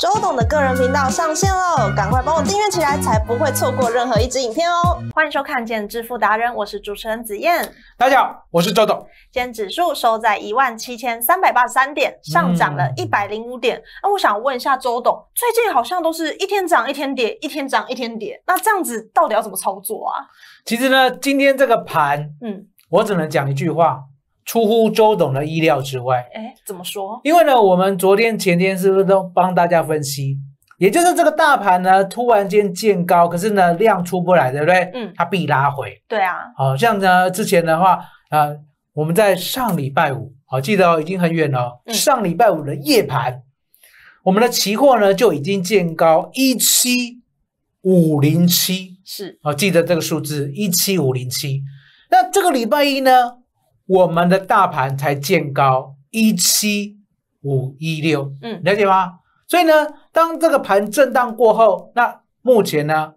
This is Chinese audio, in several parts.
周董的个人频道上线喽，赶快帮我订阅起来，才不会错过任何一支影片哦！欢迎收看《见致富达人》，我是主持人子燕。大家好，我是周董。今天指数收在一万七千三百八十三点，上涨了一百零五点。那我想问一下周董，最近好像都是一天涨一天跌，一天涨一天跌，那这样子到底要怎么操作啊？其实呢，今天这个盘，嗯，我只能讲一句话。出乎周董的意料之外，哎，怎么说？因为呢，我们昨天、前天是不是都帮大家分析？也就是这个大盘呢，突然间见高，可是呢，量出不来，对不对？嗯，它必拉回。对啊，好，像呢，之前的话，啊，我们在上礼拜五，好，记得哦，已经很远了，上礼拜五的夜盘，我们的期货呢就已经见高一七五零七，是，好，记得这个数字一七五零七。那这个礼拜一呢？我们的大盘才见高一七五一六，嗯，了解吗？所以呢，当这个盘震荡过后，那目前呢，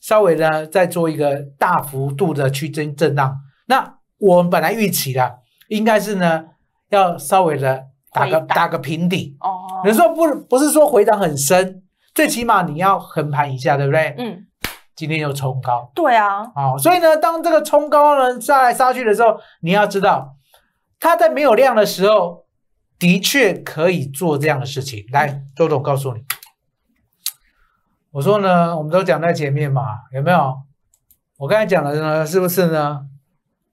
稍微呢再做一个大幅度的去震震荡。那我们本来预期的应该是呢，要稍微的打个打个平底，哦，你说不不是说回档很深，最起码你要横盘一下，对不对？嗯。今天又冲高，对啊，好，所以呢，当这个冲高呢杀来杀去的时候，你要知道，它在没有量的时候，的确可以做这样的事情。来，周董告诉你，我说呢，我们都讲在前面嘛，有没有？我刚才讲的呢，是不是呢？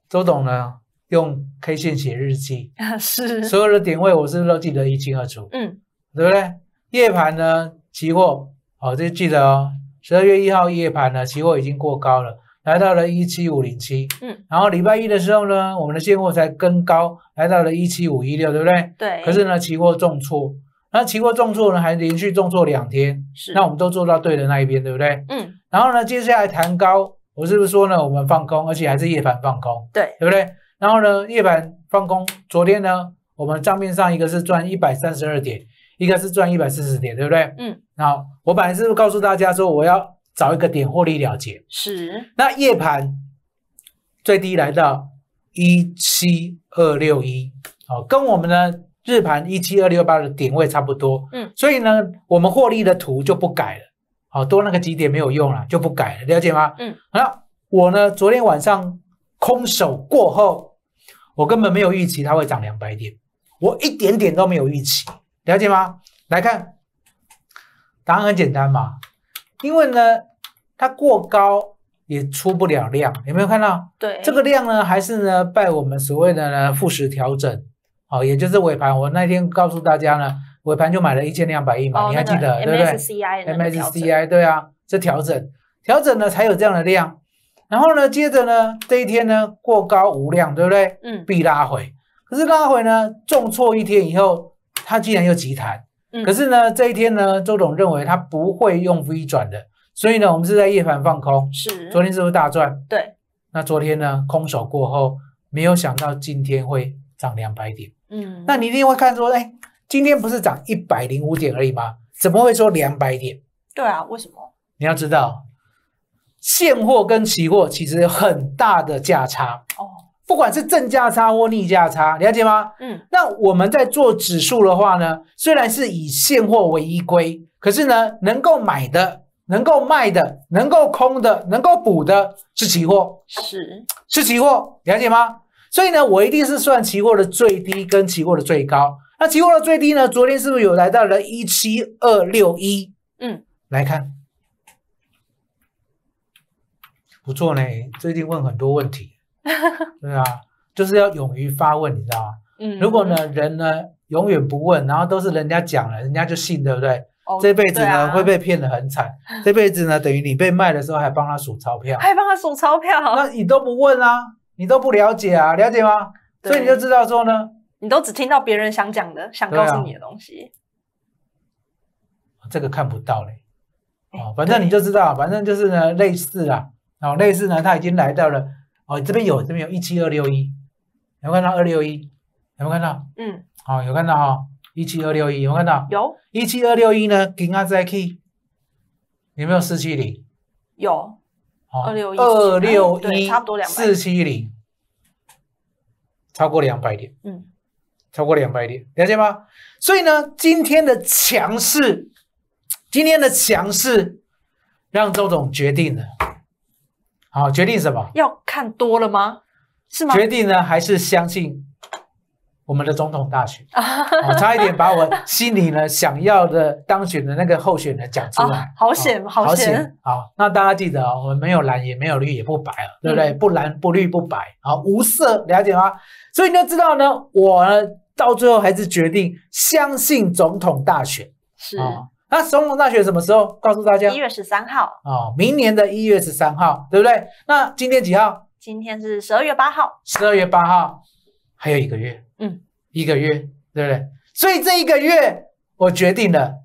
周董呢，用 K 线写日记啊，是，所有的点位我是不是都记得一清二楚，嗯，对不对？夜盘呢，期货，我就记得哦。十二月一号夜盘呢，期货已经过高了，来到了一七五零七，嗯，然后礼拜一的时候呢，我们的现货才跟高来到了一七五一六，对不对？对。可是呢，期货重挫，那期货重挫呢，还连续重挫两天，是。那我们都做到对的那一边，对不对？嗯。然后呢，接下来谈高，我是不是说呢，我们放空，而且还是夜盘放空，对，对不对？然后呢，夜盘放空，昨天呢，我们账面上一个是赚一百三十二点。应该是赚一百四十点，对不对？嗯，那我本来是告诉大家说，我要找一个点获利了结。是，那夜盘最低来到一七二六一，哦，跟我们的日盘一七二六八的点位差不多。嗯，所以呢，我们获利的图就不改了。好，多那个几点没有用了，就不改了，了解吗？嗯，好，我呢，昨天晚上空手过后，我根本没有预期它会涨两百点，我一点点都没有预期。了解吗？来看，答案很简单嘛，因为呢，它过高也出不了量，有没有看到？对，这个量呢，还是呢拜我们所谓的呢复市调整，哦，也就是尾盘。我那天告诉大家呢，尾盘就买了一千两百亿嘛，你还记得对不对？MSCI，MSCI，对啊，这调整，调整呢才有这样的量。然后呢，接着呢，这一天呢过高无量，对不对？嗯，必拉回。可是拉回呢重挫一天以后。他既然又急弹，可是呢，这一天呢，周董认为他不会用 V 转的，所以呢，我们是在夜盘放空。是，昨天是不是大赚？对。那昨天呢，空手过后，没有想到今天会涨两百点。嗯。那你一定会看说，哎，今天不是涨一百零五点而已吗？怎么会说两百点？对啊，为什么？你要知道，现货跟期货其实很大的价差。哦。不管是正价差或逆价差，了解吗？嗯，那我们在做指数的话呢，虽然是以现货为依归，可是呢，能够买的、能够卖的、能够空的、能够补的，是期货，是是期货，了解吗？所以呢，我一定是算期货的最低跟期货的最高。那期货的最低呢，昨天是不是有来到了一七二六一？嗯，来看，不错呢，最近问很多问题。对啊，就是要勇于发问，你知道吗？嗯，如果呢，人呢永远不问，然后都是人家讲了，人家就信，对不对？这辈子呢会被骗得很惨。这辈子呢等于你被卖的时候还帮他数钞票，还帮他数钞票，那你都不问啊，你都不了解啊，了解吗？所以你就知道说呢，你都只听到别人想讲的、想告诉你的东西，这个看不到嘞。哦，反正你就知道，反正就是呢，类似啦。哦，类似呢，他已经来到了。哦，这边有，这边有一七二六一，有没有看到二六一？有没有看到？嗯，好，有看到哈，一七二六一有没有看到？有。一七二六一呢？跟阿 Zikey 有没有四七零？有。好、二六一，二六一，差不多两四七零，超过两百点，嗯，超过两百点，了解吗？所以呢，今天的强势，今天的强势，让周总决定了。好，决定什么？要看多了吗？是吗？决定呢，还是相信我们的总统大选？我差一点把我心里呢想要的当选的那个候选人讲出来，好险，好险！好，那大家记得哦，我们没有蓝，也没有绿，也不白了，对不对？不蓝不绿不白，好，无色，了解吗？所以你要知道呢，我呢到最后还是决定相信总统大选是。那松隆大学什么时候告诉大家？一月十三号哦，明年的一月十三号，对不对？那今天几号？今天是十二月八号。十二月八号，还有一个月，嗯，一个月，对不对？所以这一个月，我决定了，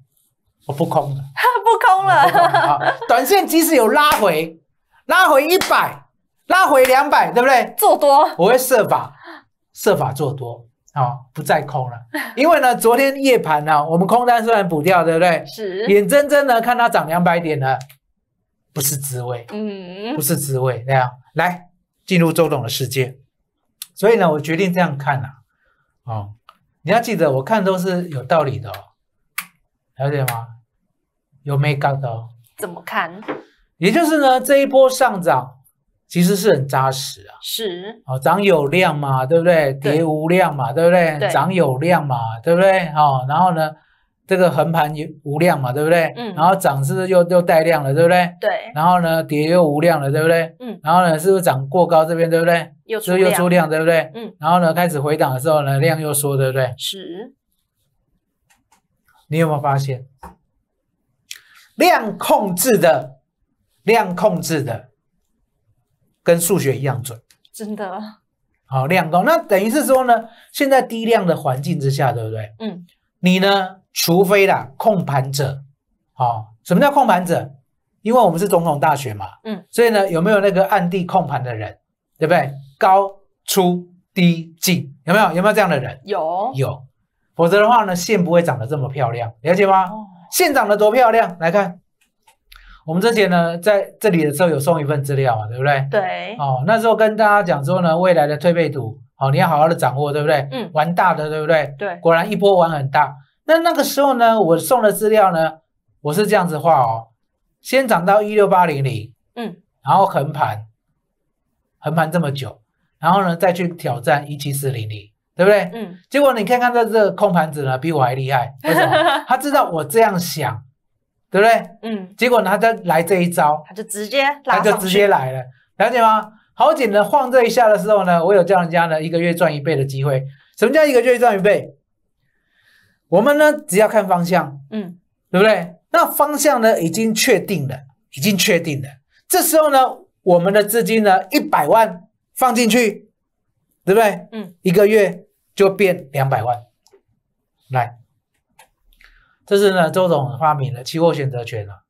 我不空了，不空了，不 短线即使有拉回，拉回一百，拉回两百，对不对？做多，我会设法设法做多。哦，不再空了，因为呢，昨天夜盘呢，我们空单虽然补掉，对不对？是，眼睁睁的看它涨两百点呢，不是滋味，嗯，不是滋味，对样来，进入周董的世界，所以呢，我决定这样看啊，哦，你要记得，我看都是有道理的，了解吗？有没搞到？怎么看？也就是呢，这一波上涨。其实是很扎实啊，是哦，涨有量嘛，对不对？跌无量嘛，对不对？涨有量嘛，对不对？好，然后呢，这个横盘无量嘛，对不对？嗯。然后涨是不是又又带量了，对不对？对。然后呢，跌又无量了，对不对？嗯。然后呢，是不是涨过高这边，对不对？又出量。又出量，对不对？嗯。然后呢，开始回档的时候呢，量又缩，对不对？是。你有没有发现？量控制的，量控制的。跟数学一样准，真的。好，量高，那等于是说呢，现在低量的环境之下，对不对？嗯。你呢？除非啦，控盘者，好，什么叫控盘者？因为我们是总统大选嘛，嗯，所以呢，有没有那个暗地控盘的人，对不对？高出低进，有没有？有没有这样的人？有有。否则的话呢，线不会长得这么漂亮，了解吗？哦。线长得多漂亮，来看。我们之前呢，在这里的时候有送一份资料嘛，对不对？对。哦，那时候跟大家讲说呢，未来的退备图，哦，你要好好的掌握，对不对？嗯。玩大的，对不对？对。果然一波玩很大。那那个时候呢，我送的资料呢，我是这样子画哦，先涨到一六八零零，嗯，然后横盘，横盘这么久，然后呢再去挑战一七四零零，对不对？嗯。结果你看看这这空盘子呢，比我还厉害，为什么？他知道我这样想。对不对？嗯，结果他再来这一招，他就直接，他就直接来了，了解吗？好紧的晃这一下的时候呢，我有叫人家呢一个月赚一倍的机会。什么叫一个月赚一倍？我们呢只要看方向，嗯，对不对？那方向呢已经确定了，已经确定了。这时候呢，我们的资金呢一百万放进去，对不对？嗯，一个月就变两百万，来。这是呢，周总发明的期货选择权了，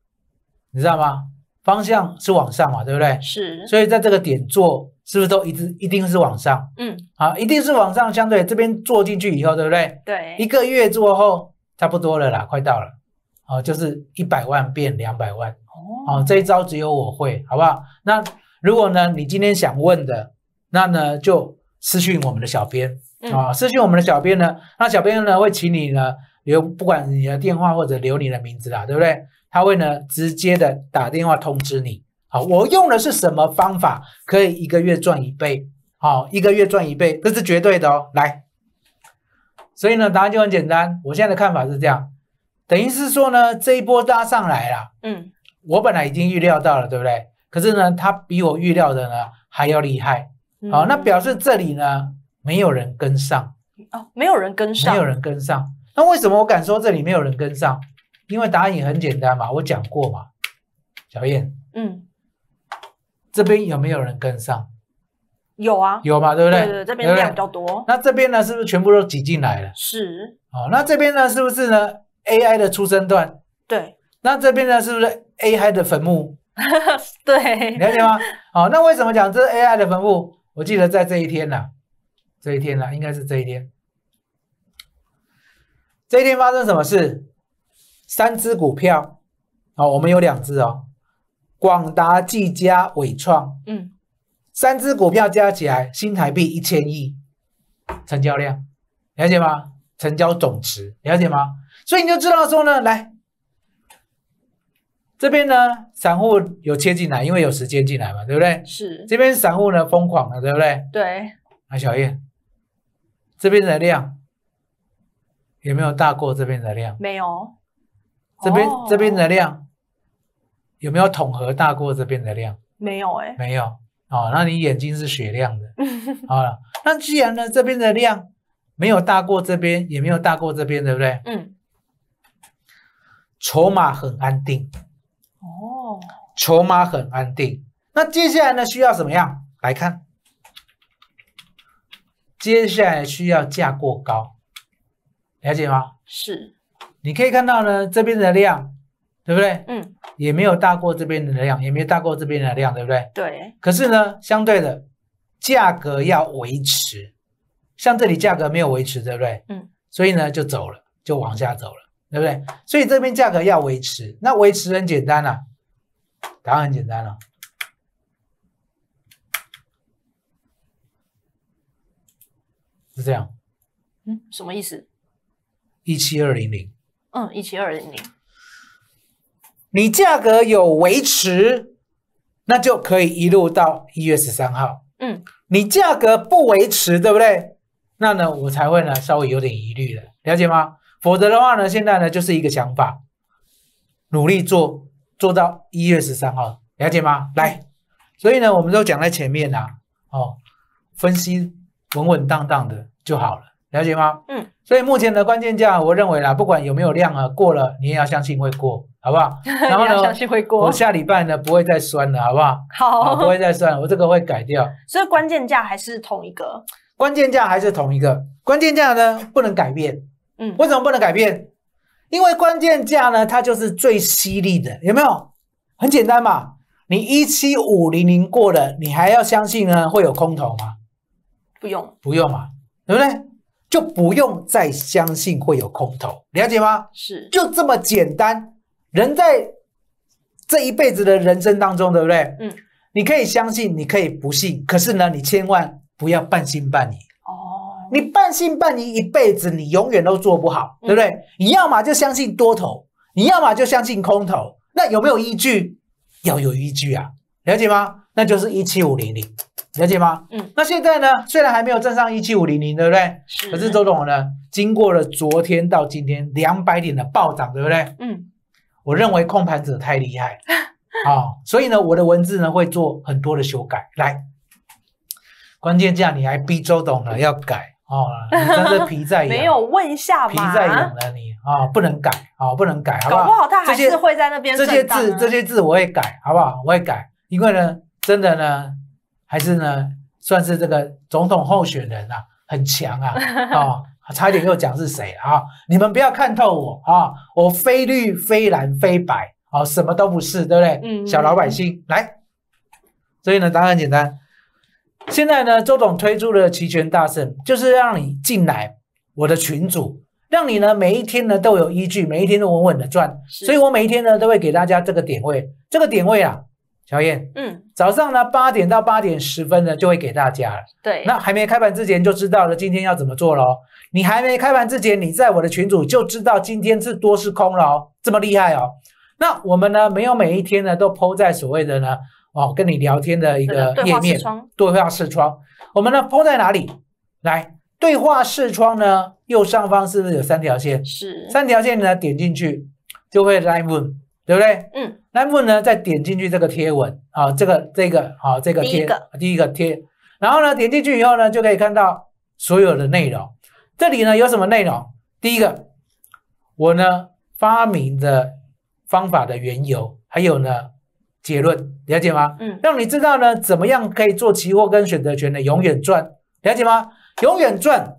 你知道吗？方向是往上嘛，对不对？是，所以在这个点做，是不是都一直一定是往上？嗯，好，一定是往上。相对这边做进去以后，对不对？对，一个月做后差不多了啦，快到了。好，就是一百万变两百万。哦，好，这一招只有我会，好不好？那如果呢，你今天想问的，那呢就私信我们的小编啊，私信我们的小编呢，那小编呢会请你呢。有不管你的电话或者留你的名字啦，对不对？他会呢直接的打电话通知你。好，我用的是什么方法可以一个月赚一倍？好，一个月赚一倍，这是绝对的哦。来，所以呢答案就很简单。我现在的看法是这样，等于是说呢这一波搭上来了，嗯，我本来已经预料到了，对不对？可是呢它比我预料的呢还要厉害。好，那表示这里呢没有人跟上哦，没有人跟上，没有人跟上。那为什么我敢说这里没有人跟上？因为答案也很简单嘛，我讲过嘛。小燕，嗯，这边有没有人跟上？有啊，有嘛，对不对？对对，这边量比较多。那这边呢，是不是全部都挤进来了？是。好，那这边呢，是不是呢？AI 的出生段？对。那这边呢，是不是 AI 的坟墓？对。了解吗？好，那为什么讲这是 AI 的坟墓？我记得在这一天呢，这一天呢，应该是这一天。这一天发生什么事？三只股票，哦，我们有两只哦，广达、技嘉、伟创，嗯，三只股票加起来新台币一千亿，成交量，了解吗？成交总值，了解吗？所以你就知道说呢，来，这边呢，散户有切进来，因为有时间进来嘛，对不对？是。这边散户呢，疯狂了，对不对？对。啊，小叶，这边的量。有没有大过这边的量？没有，这边这边的量有没有统合大过这边的量？没有哎，没有哦。那你眼睛是雪亮的。好了，那既然呢这边的量没有大过这边，也没有大过这边，对不对？嗯。筹码很安定。哦。筹码很安定。那接下来呢需要怎么样来看？接下来需要价过高。了解吗？是，你可以看到呢，这边的量，对不对？嗯，也没有大过这边的量，也没有大过这边的量，对不对？对。可是呢，相对的价格要维持，像这里价格没有维持，对不对？嗯。所以呢，就走了，就往下走了，对不对？所以这边价格要维持，那维持很简单了，答案很简单了，是这样。嗯，什么意思？一七二零零，嗯，一七二零零，你价格有维持，那就可以一路到一月十三号，嗯，你价格不维持，对不对？那呢，我才会呢稍微有点疑虑的，了解吗？否则的话呢，现在呢就是一个想法，努力做做到一月十三号，了解吗？来，所以呢，我们都讲在前面啊，哦，分析稳稳当当的就好了。了解吗？嗯，所以目前的关键价，我认为啦，不管有没有量啊，过了你也要相信会过，好不好？你要相信会过。我下礼拜呢不会再酸了，好不好？好，不会再了，我这个会改掉。所以关键价还是同一个。关键价还是同一个。关键价呢不能改变。嗯，为什么不能改变？因为关键价呢，它就是最犀利的，有没有？很简单嘛，你一七五零零过了，你还要相信呢会有空头吗？不用，不用嘛，对不对？就不用再相信会有空头，了解吗？是，就这么简单。人在这一辈子的人生当中，对不对？嗯，你可以相信，你可以不信，可是呢，你千万不要半信半疑。哦，你半信半疑一辈子，你永远都做不好，对不对？你要么就相信多头，你要么就相信空头，那有没有依据？要有依据啊，了解吗？那就是一七五零零。了解吗？嗯，那现在呢？虽然还没有站上一七五零零，对不对？是。可是周总呢？经过了昨天到今天两百点的暴涨，对不对？嗯。我认为控盘者太厉害，啊，所以呢，我的文字呢会做很多的修改。来，关键价你还逼周董呢要改哦，你真的皮在 没有问一下皮在痒了你啊，不能改啊，不能改，搞不好他还是会在那边这些字这些字我会改好不好？我会改，因为呢，真的呢。还是呢，算是这个总统候选人啊，很强啊，啊，差点又讲是谁啊？你们不要看透我啊，我非绿非蓝非白，啊，什么都不是，对不对？嗯。小老百姓来，所以呢，答案简单。现在呢，周董推出的齐全大圣，就是让你进来我的群组，让你呢每一天呢都有依据，每一天都稳稳的赚。所以我每一天呢都会给大家这个点位，这个点位啊。小燕，嗯，早上呢八点到八点十分呢就会给大家了。对，那还没开盘之前就知道了，今天要怎么做喽？你还没开盘之前，你在我的群组就知道今天是多是空了哦，这么厉害哦。那我们呢没有每一天呢都铺在所谓的呢哦跟你聊天的一个页面对话视窗，我们呢铺在哪里？来，对话视窗呢右上方是不是有三条线？是，三条线呢点进去就会 live 对不对？嗯，然后呢，再点进去这个贴文啊，这个这个好，这个贴第一个贴，然后呢，点进去以后呢，就可以看到所有的内容。这里呢有什么内容？第一个，我呢发明的方法的缘由，还有呢结论，了解吗？嗯，让你知道呢怎么样可以做期货跟选择权的永远赚，了解吗？永远赚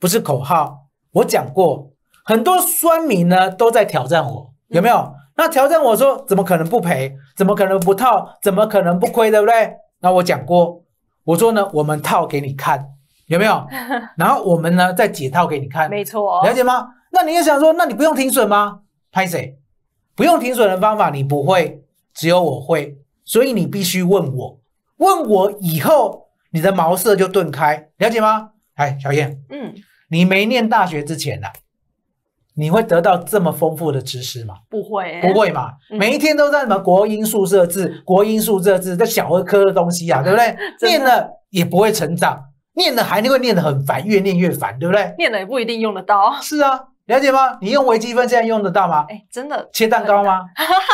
不是口号，我讲过，很多酸民呢都在挑战我，有没有？那挑战我说怎么可能不赔？怎么可能不套？怎么可能不亏？对不对？那我讲过，我说呢，我们套给你看，有没有？然后我们呢再解套给你看，没错，了解吗？那你也想说，那你不用停损吗？拍谁？不用停损的方法你不会，只有我会，所以你必须问我，问我以后你的茅塞就顿开，了解吗？哎，小燕，嗯，你没念大学之前呢？你会得到这么丰富的知识吗？不会，不会嘛！每一天都在什么国音素设置、国音素设置，这小儿科的东西呀，对不对？念了也不会成长，念了还会念得很烦，越念越烦，对不对？念了也不一定用得到。是啊，了解吗？你用微积分现在用得到吗？哎，真的，切蛋糕吗？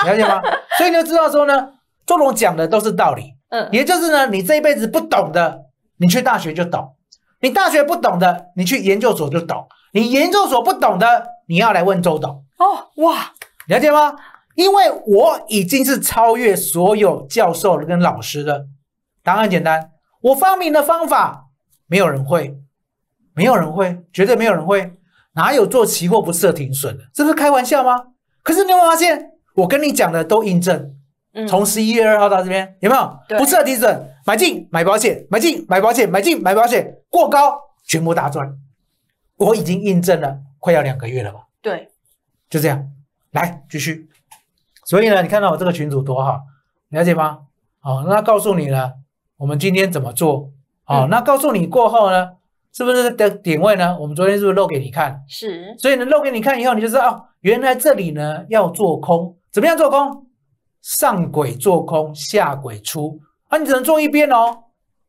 了解吗？所以你就知道说呢，周龙讲的都是道理。嗯，也就是呢，你这一辈子不懂的，你去大学就懂；你大学不懂的，你去研究所就懂。你研究所不懂的，你要来问周董哦。哇，了解吗？因为我已经是超越所有教授跟老师的。答案简单，我发明的方法，没有人会，没有人会，绝对没有人会。哪有做期货不设停损的？这是开玩笑吗？可是你有没有发现，我跟你讲的都印证。从十一月二号到这边，有没有不设停损？买进买保险，买进买保险，买进买保险，过高全部大赚。我已经印证了，快要两个月了吧？对，就这样，来继续。所以呢，你看到我这个群主多好，了解吗？好，那告诉你了，我们今天怎么做？哦，那告诉你过后呢，是不是的点位呢？我们昨天是不是露给你看？是。所以呢，露给你看以后，你就知道哦，原来这里呢要做空，怎么样做空？上轨做空，下轨出。啊，你只能做一边哦，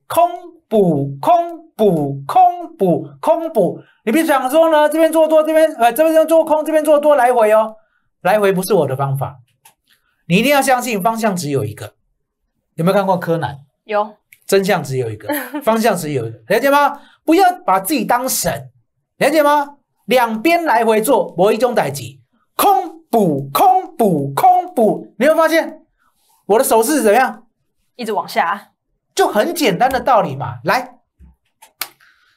空。补空补空补空补，你别想说呢，这边做多，这边呃，这边就做空，这边做多，来回哦，来回不是我的方法，你一定要相信方向只有一个。有没有看过柯南？有，真相只有一个，方向只有，一了解吗？不要把自己当神，了解吗？两边来回做，博一中代几，空补空补空补，你会发现我的手势怎么样？一直往下。就很简单的道理嘛，来，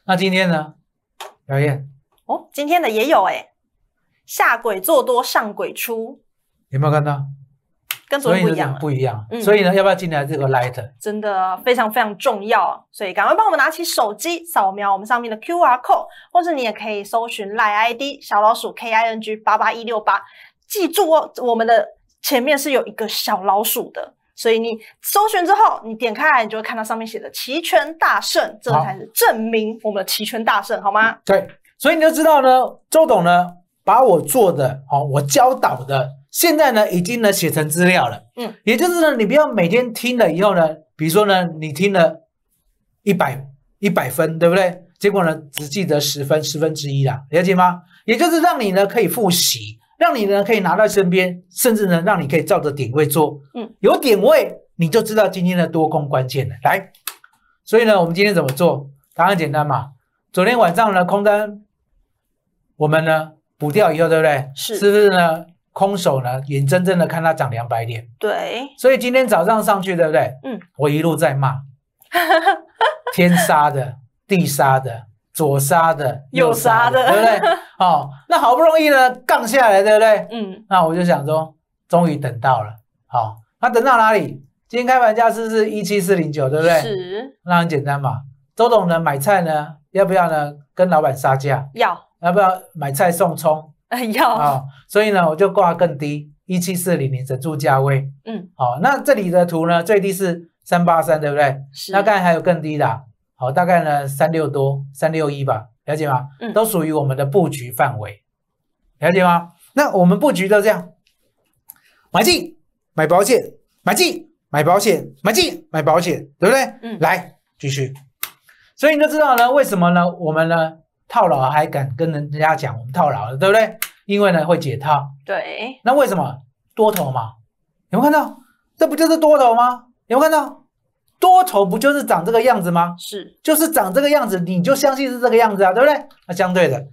那今天呢，表燕，哦，今天的也有哎，下轨做多，上轨出，有没有看到？跟昨天不一样，不一样，所以呢，要不要进来这个 light？真的非常非常重要，所以赶快帮我们拿起手机，扫描我们上面的 QR code，或者你也可以搜寻 l i e ID 小老鼠 KING 八八一六八，记住哦，我们的前面是有一个小老鼠的。所以你搜寻之后，你点开来，你就会看到上面写的“齐全大圣”，这才是证明我们的“齐全大圣，好吗？对，所以你就知道呢，周董呢把我做的，好，我教导的，现在呢已经呢写成资料了。嗯，也就是呢，你不要每天听了以后呢，比如说呢，你听了一百一百分，对不对？结果呢只记得十分十分之一啦，了解吗？也就是让你呢可以复习。让你呢可以拿在身边，甚至呢让你可以照着点位做。嗯，有点位你就知道今天的多空关键了。来，所以呢我们今天怎么做？答案简单嘛，昨天晚上呢空单我们呢补掉以后，对不对？是，是不是呢？空手呢眼睁睁的看它涨两百点。对。所以今天早上上去，对不对？嗯。我一路在骂，天杀的，地杀的。左杀的，右杀的，对不对？好，那好不容易呢，杠下来，对不对？嗯。那我就想说，终于等到了，好，那等到哪里？今天开盘价是不是一七四零九，对不对？是。那很简单嘛，周董呢买菜呢，要不要呢？跟老板杀价？要。要不要买菜送葱？嗯、要。啊，所以呢，我就挂更低，一七四零零整住价位。嗯。好，那这里的图呢，最低是三八三，对不对？是。那刚才还有更低的。好，大概呢三六多三六一吧，了解吗？嗯，都属于我们的布局范围，了解吗？那我们布局都这样，买进买保险，买进买保险，买进买保险，对不对？嗯，来继续。所以你就知道呢，为什么呢？我们呢套牢还敢跟人家讲我们套牢了，对不对？因为呢会解套。对。那为什么多头嘛？有没有看到？这不就是多头吗？有没有看到？多头不就是长这个样子吗？是，就是长这个样子，你就相信是这个样子啊，对不对？那相对的，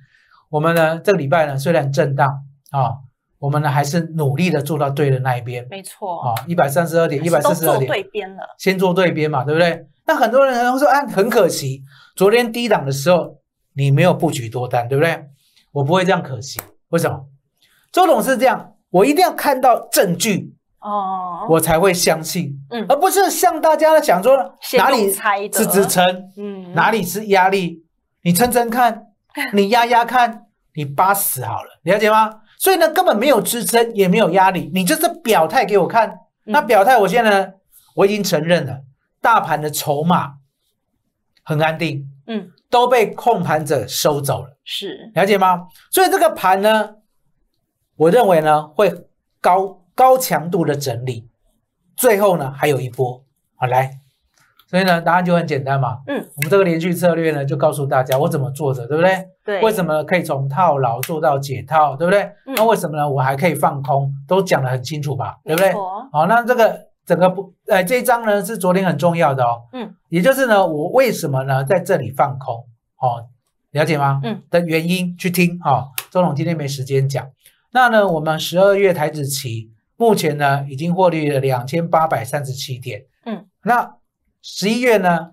我们呢，这个礼拜呢，虽然震荡啊，我们呢还是努力的做到对的那一边。没错啊，一百三十二点、一百四十二点都做对边了，先做对边嘛，对不对？那很多人会说，哎，很可惜，昨天低档的时候你没有布局多单，对不对？我不会这样可惜，为什么？周董是这样，我一定要看到证据。哦，我才会相信，嗯，而不是像大家想说哪里是支撑，嗯，哪里是压力，你撑撑看，你压压看，你八十好了，了解吗？所以呢，根本没有支撑，也没有压力，你就是表态给我看。那表态，我现在呢，我已经承认了，大盘的筹码很安定，嗯，都被控盘者收走了，是，了解吗？所以这个盘呢，我认为呢会高。高强度的整理，最后呢还有一波好来，所以呢答案就很简单嘛，嗯，我们这个连续策略呢就告诉大家我怎么做的，对不对？对，为什么可以从套牢做到解套，对不对？那为什么呢？我还可以放空，都讲得很清楚吧，对不对？好，那这个整个不，呃，这一章呢是昨天很重要的哦，嗯，也就是呢我为什么呢在这里放空，哦，了解吗？嗯，的原因去听哦，周总今天没时间讲，那呢我们十二月台子期。目前呢，已经获利了两千八百三十七点，嗯，那十一月呢，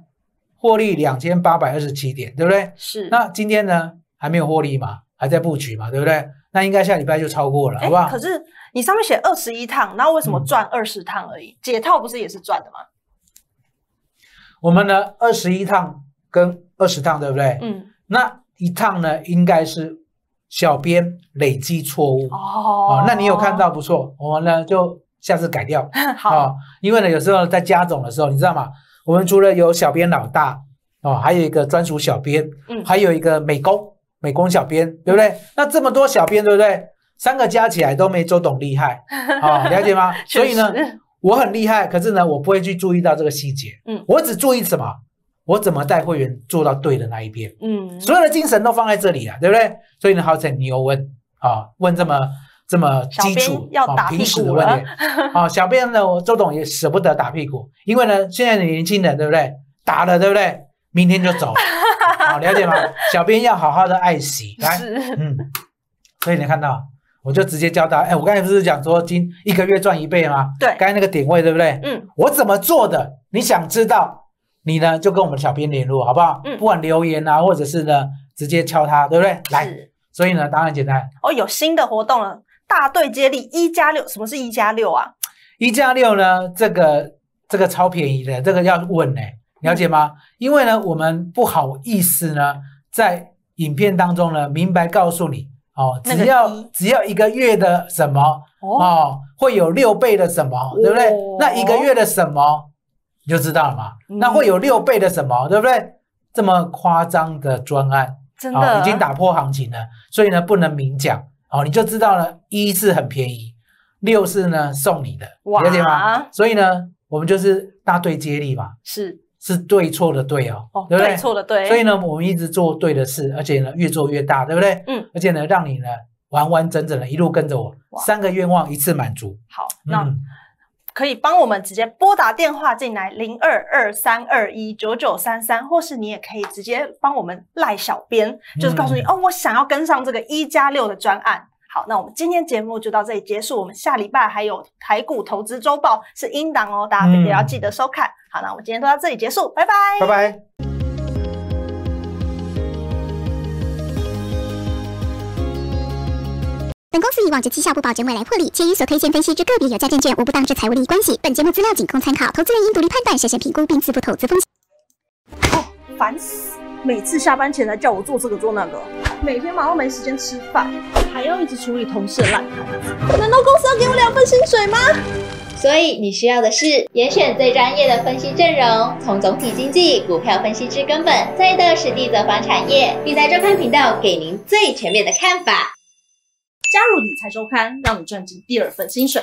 获利两千八百二十七点，对不对？是。那今天呢，还没有获利嘛，还在布局嘛，对不对？那应该下礼拜就超过了，好不好？可是你上面写二十一趟，那为什么赚二十趟而已？解套不是也是赚的吗？我们呢二十一趟跟二十趟，对不对？嗯。那一趟呢，应该是。小编累积错误哦，那你有看到不错，我们呢就下次改掉。好，因为呢有时候在加总的时候，你知道吗？我们除了有小编老大哦，还有一个专属小编，嗯，还有一个美工，美工小编，对不对？那这么多小编，对不对？三个加起来都没周董厉害，哦，了解吗？所以呢，我很厉害，可是呢我不会去注意到这个细节，嗯，我只注意什么？我怎么带会员做到对的那一边？嗯，所有的精神都放在这里了，对不对？所以呢，好在你又问啊，问这么这么基础、平谷的问题 啊。小编呢，周董也舍不得打屁股，因为呢，现在的年轻人对不对？打了对不对？明天就走，好 了解吗？小编要好好的爱惜。来，嗯。所以你看到，我就直接教他。哎，我刚才不是讲说今一个月赚一倍吗？对，刚才那个点位对不对？嗯，我怎么做的？你想知道？你呢就跟我们小编联络好不好？嗯，不管留言啊，或者是呢，直接敲他，对不对？来，所以呢，答案简单。哦，有新的活动了，大对接力一加六，什么是“一加六”啊？一加六呢，这个这个超便宜的，这个要问呢，了解吗？因为呢，我们不好意思呢，在影片当中呢，明白告诉你哦，只要只要一个月的什么哦，会有六倍的什么，对不对？那一个月的什么？你就知道了嘛，那会有六倍的什么，对不对？这么夸张的专案，真的已经打破行情了。所以呢，不能明讲哦。你就知道了，一是很便宜，六是呢送你的，理解吗？所以呢，我们就是大队接力嘛，是是对错的对哦，对不对？对错的对。所以呢，我们一直做对的事，而且呢越做越大，对不对？嗯。而且呢，让你呢完完整整的一路跟着我，三个愿望一次满足。好，那。可以帮我们直接拨打电话进来零二二三二一九九三三，或是你也可以直接帮我们赖小编，就是告诉你哦，我想要跟上这个一加六的专案。好，那我们今天节目就到这里结束，我们下礼拜还有台股投资周报是英档哦，大家一定要记得收看。好，那我们今天都到这里结束，拜拜，拜拜。公司以往就绩效不保证未来获利，且所推荐分析之个别有价证券无不当之财务利益关系。本节目资料仅供参考，投资人应独立判断、审慎评估并自负投资风险。哦，烦死！每次下班前来叫我做这个做那个，每天忙到没时间吃饭，还要一直处理同事的烂摊子。难道公司要给我两份薪水吗？所以你需要的是严选最专业的分析阵容，从总体经济、股票分析之根本，再到实地走访产业，并在周刊频道给您最全面的看法。加入理财周刊，让你赚进第二份薪水。